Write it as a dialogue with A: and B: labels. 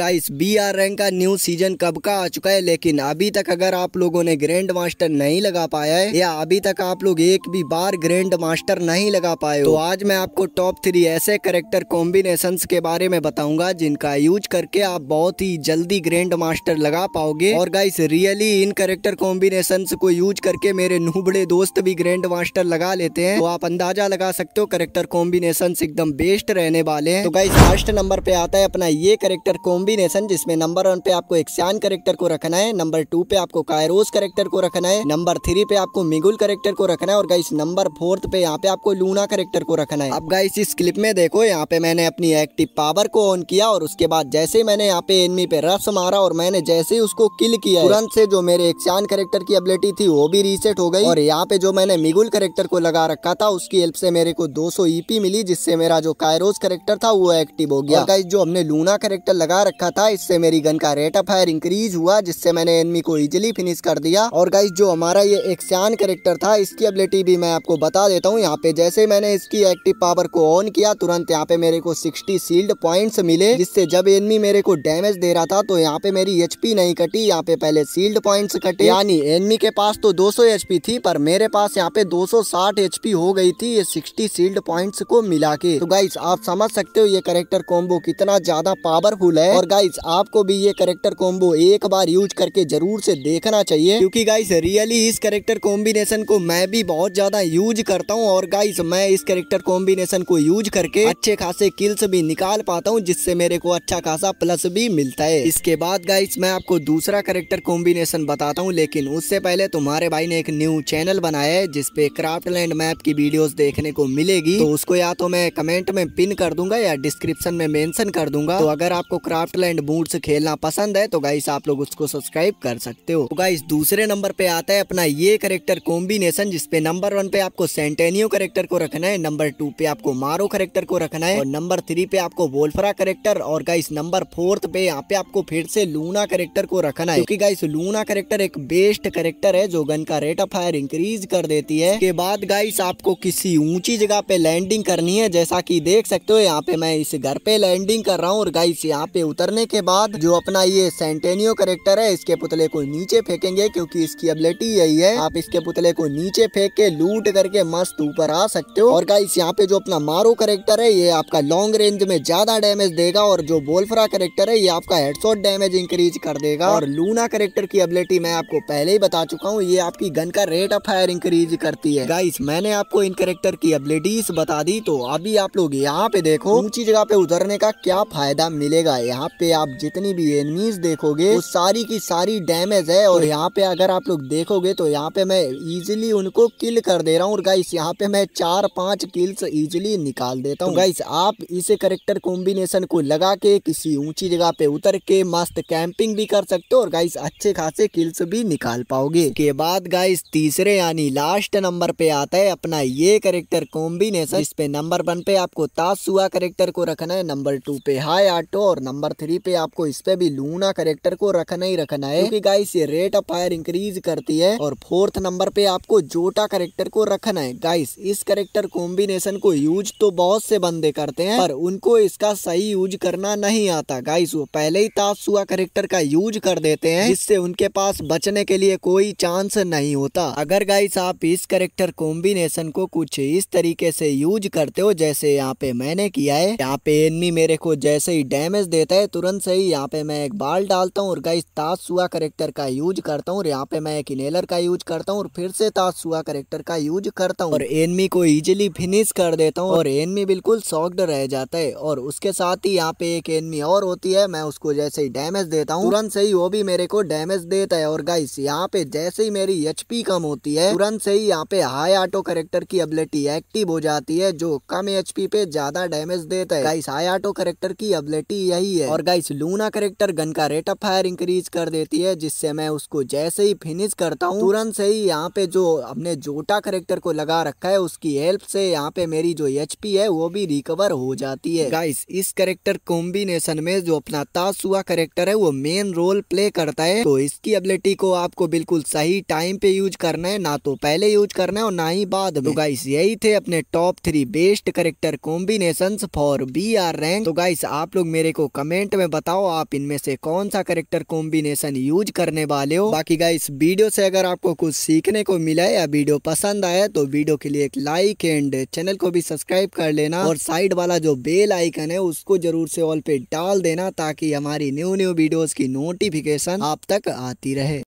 A: guys B R rank का new season कब का आ चुका है लेकिन अभी तक अगर आप लोगों ने ग्रैंड मास्टर नहीं लगा पाया है या अभी तक आप लोग एक भी बार ग्रैंड मास्टर नहीं लगा पाए तो आज मैं आपको टॉप थ्री ऐसे करेक्टर कॉम्बिनेशन के बारे में बताऊंगा जिनका यूज करके आप बहुत ही जल्दी ग्रैंड मास्टर लगा पाओगे और गाइस रियली इन करेक्टर कॉम्बिनेशन को यूज करके मेरे नूबड़े दोस्त भी ग्रैंड मास्टर लगा लेते हैं तो आप अंदाजा लगा सकते हो करेक्टर कॉम्बिनेशन एकदम बेस्ट रहने वाले हैं तो गाइस फर्स्ट नंबर पे आता है अपना ये करेक्टर कॉम्बिनेशन कॉम्बिनेशन जिसमें नंबर वन पे आपको एक्सियान करेक्टर को रखना है नंबर टू पे आपको कायरोस करेक्टर को रखना है नंबर थ्री पे आपको मिगुल करेक्टर को रखना है और गाइस नंबर फोर्थ पे यहाँ पे आपको लूना करेक्टर को रखना है अब गाइस इस क्लिप में देखो यहाँ पे मैंने अपनी एक्टिव पावर को ऑन किया और उसके बाद जैसे ही मैंने यहाँ पे एनमी पे रफ्स मारा और मैंने जैसे ही उसको किल किया तुरंत से जो मेरे एक्सियान करेक्टर की एबिलिटी थी वो भी रीसेट हो गई और यहाँ पे जो मैंने मिगुल करेक्टर को लगा रखा था उसकी हेल्प से मेरे को दो सौ e मिली जिससे मेरा जो कायरोज करेक्टर था वो एक्टिव हो गया गाइस जो हमने लूना करेक्टर लगा रखा था इससे मेरी गन का रेट ऑफ फायर इंक्रीज हुआ जिससे मैंने एनमी को इजिली फिनिश कर दिया और गाइस जो हमारा ये एक सियान करेक्टर था इसकी एबिलिटी भी मैं आपको बता देता हूँ यहाँ पे जैसे मैंने इसकी एक्टिव पावर को ऑन किया तुरंत यहाँ पे मेरे को सिक्सटी सील्ड पॉइंट मिले जिससे जब एनमी मेरे को डैमेज दे रहा था तो यहाँ पे मेरी एच नहीं कटी यहाँ पे पहले सील्ड पॉइंट कटे यानी एनमी के पास तो दो सौ थी पर मेरे पास यहाँ पे दो सौ हो गई थी ये सिक्सटी सील्ड पॉइंट को मिला के तो गाइस आप समझ सकते हो ये करेक्टर कॉम्बो कितना ज्यादा पावरफुल है और गाइस आपको भी ये करेक्टर कॉम्बो एक बार यूज करके जरूर से देखना चाहिए क्योंकि गाइस रियली इस करेक्टर कॉम्बिनेशन को मैं भी बहुत ज्यादा यूज करता हूँ और गाइस मैं इस करेक्टर कॉम्बिनेशन को यूज करके अच्छे खासे किल्स भी निकाल पाता हूँ जिससे मेरे को अच्छा खासा प्लस भी मिलता है इसके बाद गाइस मैं आपको दूसरा करेक्टर कॉम्बिनेशन बताता हूँ लेकिन उससे पहले तुम्हारे भाई ने एक न्यू चैनल बनाया है जिसपे क्राफ्ट लैंड मैप की वीडियो देखने को मिलेगी तो उसको या तो मैं कमेंट में पिन कर दूंगा या डिस्क्रिप्शन में मेंशन कर दूंगा तो अगर आपको क्राफ्ट फुटबॉल एंड बूट्स खेलना पसंद है तो गाइस आप लोग उसको सब्सक्राइब कर सकते हो तो गाइस दूसरे नंबर पे आता है अपना ये करेक्टर कॉम्बिनेशन जिसपे नंबर वन पे आपको सेंटेनियो करेक्टर को रखना है नंबर टू पे आपको मारो करेक्टर को रखना है और नंबर थ्री पे आपको वोल्फरा करेक्टर और गाइस नंबर फोर्थ पे यहाँ पे आपको फिर से लूना करेक्टर को रखना है क्यूँकी गाइस लूना करेक्टर एक बेस्ट करेक्टर है जो गन का रेट ऑफ फायर इंक्रीज कर देती है के बाद गाइस आपको किसी ऊंची जगह पे लैंडिंग करनी है जैसा की देख सकते हो यहाँ पे मैं इस घर पे लैंडिंग कर रहा हूँ और गाइस यहाँ पे उतर उतरने के बाद जो अपना ये सेंटेनियो करेक्टर है इसके पुतले को नीचे फेंकेंगे क्योंकि इसकी एबिलिटी यही है आप इसके पुतले को नीचे फेंक के लूट करके मस्त ऊपर आ सकते हो और गाइस यहाँ पे जो अपना मारो करेक्टर है ये आपका लॉन्ग रेंज में ज्यादा डैमेज देगा और जो बोलफरा करेक्टर है ये आपका हेडसोट डैमेज इंक्रीज कर देगा और लूना करेक्टर की एबिलिटी मैं आपको पहले ही बता चुका हूँ ये आपकी गन का रेट ऑफ फायर इंक्रीज करती है गाइस मैंने आपको इन करेक्टर की एबिलिटीज बता दी तो अभी आप लोग यहाँ पे देखो ऊंची जगह पे उतरने का क्या फायदा मिलेगा यहाँ पे आप जितनी भी एनिमीज देखोगे वो सारी की सारी डैमेज है और यहाँ पे अगर आप लोग देखोगे तो यहाँ पे मैं इजिली उनको किल कर दे रहा हूँ और गाइस यहाँ पे मैं चार पांच किल्स इजिली निकाल देता हूँ गाइस तो आप इसे करेक्टर कॉम्बिनेशन को लगा के किसी ऊंची जगह पे उतर के मस्त कैंपिंग भी कर सकते हो और गाइस अच्छे खासे किल्स भी निकाल पाओगे के बाद गाइस तीसरे यानी लास्ट नंबर पे आता है अपना ये करेक्टर कॉम्बिनेशन इस पे नंबर वन पे आपको तासुआ करेक्टर को रखना है नंबर टू पे हाई ऑटो और नंबर थ्री पे आपको इस पे भी लूना करेक्टर को रखना ही रखना है क्योंकि गाइस ये रेट ऑफ फायर इंक्रीज करती है और फोर्थ नंबर पे आपको जोटा करेक्टर को रखना है गाइस इस करेक्टर कॉम्बिनेशन को यूज तो बहुत से बंदे करते हैं पर उनको इसका सही यूज करना नहीं आता गाइस वो पहले ही तासुआ करेक्टर का यूज कर देते हैं इससे उनके पास बचने के लिए कोई चांस नहीं होता अगर गाइस आप इस करेक्टर कॉम्बिनेशन को कुछ इस तरीके से यूज करते हो जैसे यहाँ पे मैंने किया है यहाँ पे एनमी मेरे को जैसे ही डैमेज देता है तुरंत से ही यहाँ पे मैं एक बाल डालता हूँ और गाइस ताजसुआ करेक्टर का यूज करता हूँ और यहाँ पे मैं एक इनेलर का यूज करता हूँ और फिर से ताजसुआ करेक्टर का यूज करता हूँ और एनमी को इजिली फिनिश कर देता हूँ और एनमी बिल्कुल सॉफ्ट रह जाता है और उसके साथ ही यहाँ पे एक एनमी और होती है मैं उसको जैसे ही डैमेज देता हूँ तुरंत से ही वो भी मेरे को डैमेज देता है और गाइस यहाँ पे जैसे ही मेरी एच कम होती है तुरंत से ही यहाँ पे हाई ऑटो करेक्टर की एबिलिटी एक्टिव हो जाती है जो कम एच पे ज्यादा डैमेज देता है गाइस हाई ऑटो करेक्टर की एबिलिटी यही है और और गाइस लूना करेक्टर गन का रेट ऑफ फायर इंक्रीज कर देती है जिससे मैं उसको जैसे ही फिनिश करता हूँ तुरंत से ही यहाँ पे जो अपने जोटा करेक्टर को लगा रखा है उसकी हेल्प से यहाँ पे मेरी जो एच है वो भी रिकवर हो जाती है गाइस इस करेक्टर कॉम्बिनेशन में जो अपना ताश हुआ करेक्टर है वो मेन रोल प्ले करता है तो इसकी एबिलिटी को आपको बिल्कुल सही टाइम पे यूज करना है ना तो पहले यूज करना है और ना ही बाद में तो गाइस यही थे अपने top three best character combination for B R rank तो गाइस आप लोग मेरे को कमेंट कमेंट में बताओ आप इनमें से कौन सा करेक्टर कॉम्बिनेशन यूज करने वाले हो बाकी गाइस वीडियो से अगर आपको कुछ सीखने को मिला या वीडियो पसंद आया तो वीडियो के लिए एक लाइक एंड चैनल को भी सब्सक्राइब कर लेना और साइड वाला जो बेल आइकन है उसको जरूर से ऑल पे डाल देना ताकि हमारी न्यू न्यू वीडियो की नोटिफिकेशन आप तक आती रहे